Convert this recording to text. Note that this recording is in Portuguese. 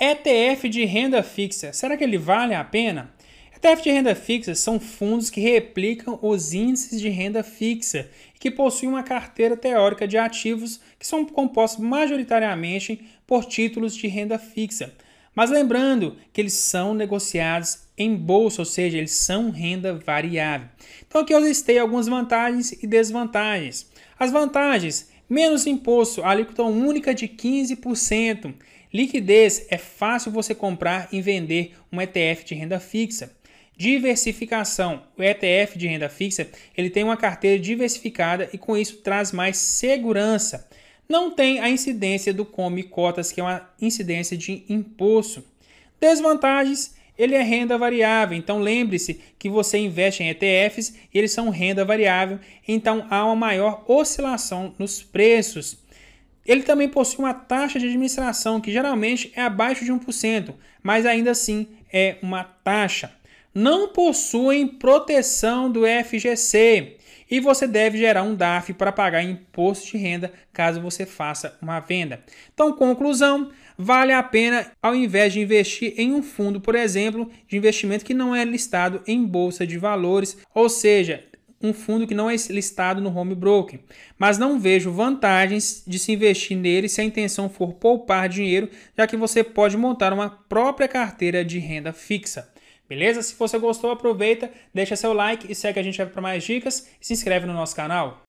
ETF de renda fixa, será que ele vale a pena? ETF de renda fixa são fundos que replicam os índices de renda fixa e que possuem uma carteira teórica de ativos que são compostos majoritariamente por títulos de renda fixa. Mas lembrando que eles são negociados em bolsa, ou seja, eles são renda variável. Então aqui eu listei algumas vantagens e desvantagens. As vantagens menos imposto, alíquota única de 15%. Liquidez é fácil você comprar e vender um ETF de renda fixa. Diversificação. O ETF de renda fixa, ele tem uma carteira diversificada e com isso traz mais segurança. Não tem a incidência do come cotas, que é uma incidência de imposto. Desvantagens: ele é renda variável. Então lembre-se que você investe em ETFs e eles são renda variável, então há uma maior oscilação nos preços. Ele também possui uma taxa de administração que geralmente é abaixo de 1%, mas ainda assim é uma taxa não possuem proteção do FGC e você deve gerar um DAF para pagar imposto de renda caso você faça uma venda. Então, conclusão, vale a pena ao invés de investir em um fundo, por exemplo, de investimento que não é listado em bolsa de valores, ou seja, um fundo que não é listado no home broker, mas não vejo vantagens de se investir nele se a intenção for poupar dinheiro, já que você pode montar uma própria carteira de renda fixa. Beleza? Se você gostou, aproveita, deixa seu like e segue a gente para mais dicas e se inscreve no nosso canal.